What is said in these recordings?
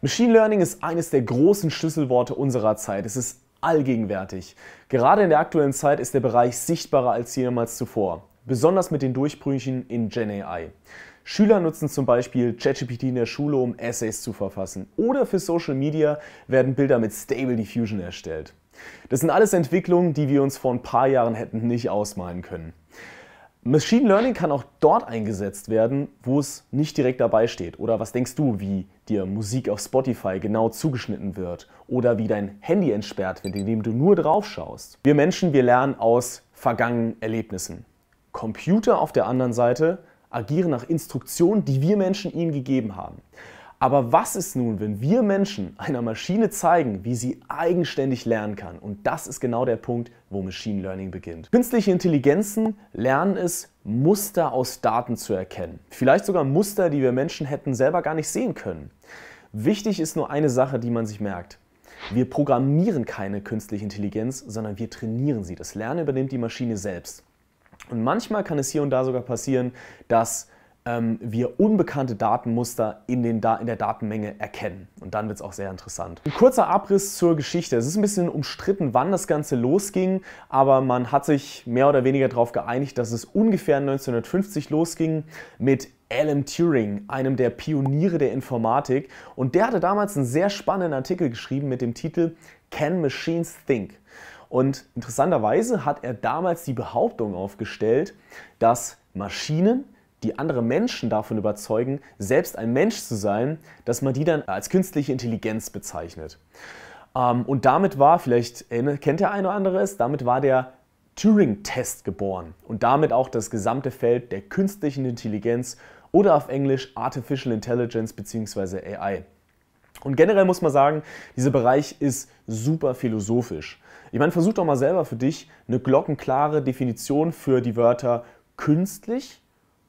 Machine Learning ist eines der großen Schlüsselworte unserer Zeit. Es ist allgegenwärtig. Gerade in der aktuellen Zeit ist der Bereich sichtbarer als jemals zuvor. Besonders mit den Durchbrüchen in GenAI. Schüler nutzen zum Beispiel ChatGPT in der Schule, um Essays zu verfassen. Oder für Social Media werden Bilder mit Stable Diffusion erstellt. Das sind alles Entwicklungen, die wir uns vor ein paar Jahren hätten nicht ausmalen können. Machine Learning kann auch dort eingesetzt werden, wo es nicht direkt dabei steht. Oder was denkst du, wie dir Musik auf Spotify genau zugeschnitten wird? Oder wie dein Handy entsperrt wird, indem du nur drauf schaust? Wir Menschen, wir lernen aus vergangenen Erlebnissen. Computer auf der anderen Seite agieren nach Instruktionen, die wir Menschen ihnen gegeben haben. Aber was ist nun, wenn wir Menschen einer Maschine zeigen, wie sie eigenständig lernen kann? Und das ist genau der Punkt, wo Machine Learning beginnt. Künstliche Intelligenzen lernen es, Muster aus Daten zu erkennen. Vielleicht sogar Muster, die wir Menschen hätten selber gar nicht sehen können. Wichtig ist nur eine Sache, die man sich merkt. Wir programmieren keine künstliche Intelligenz, sondern wir trainieren sie. Das Lernen übernimmt die Maschine selbst. Und manchmal kann es hier und da sogar passieren, dass ähm, wir unbekannte Datenmuster in, den da in der Datenmenge erkennen. Und dann wird es auch sehr interessant. Ein kurzer Abriss zur Geschichte. Es ist ein bisschen umstritten, wann das Ganze losging, aber man hat sich mehr oder weniger darauf geeinigt, dass es ungefähr 1950 losging mit Alan Turing, einem der Pioniere der Informatik. Und der hatte damals einen sehr spannenden Artikel geschrieben mit dem Titel Can Machines Think? Und interessanterweise hat er damals die Behauptung aufgestellt, dass Maschinen die anderen Menschen davon überzeugen, selbst ein Mensch zu sein, dass man die dann als künstliche Intelligenz bezeichnet. Ähm, und damit war, vielleicht kennt der eine oder andere es, damit war der Turing-Test geboren und damit auch das gesamte Feld der künstlichen Intelligenz oder auf Englisch Artificial Intelligence bzw. AI. Und generell muss man sagen, dieser Bereich ist super philosophisch. Ich meine, versuch doch mal selber für dich eine glockenklare Definition für die Wörter künstlich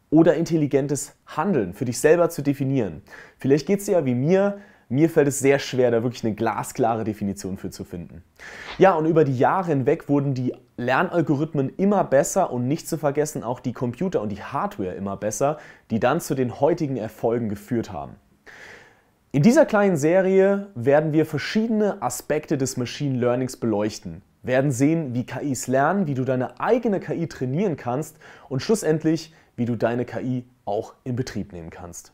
oder intelligentes Handeln für dich selber zu definieren. Vielleicht geht es dir ja wie mir, mir fällt es sehr schwer, da wirklich eine glasklare Definition für zu finden. Ja, und über die Jahre hinweg wurden die Lernalgorithmen immer besser und nicht zu vergessen auch die Computer und die Hardware immer besser, die dann zu den heutigen Erfolgen geführt haben. In dieser kleinen Serie werden wir verschiedene Aspekte des Machine Learnings beleuchten, werden sehen, wie KIs lernen, wie du deine eigene KI trainieren kannst und schlussendlich, wie du deine KI auch in Betrieb nehmen kannst.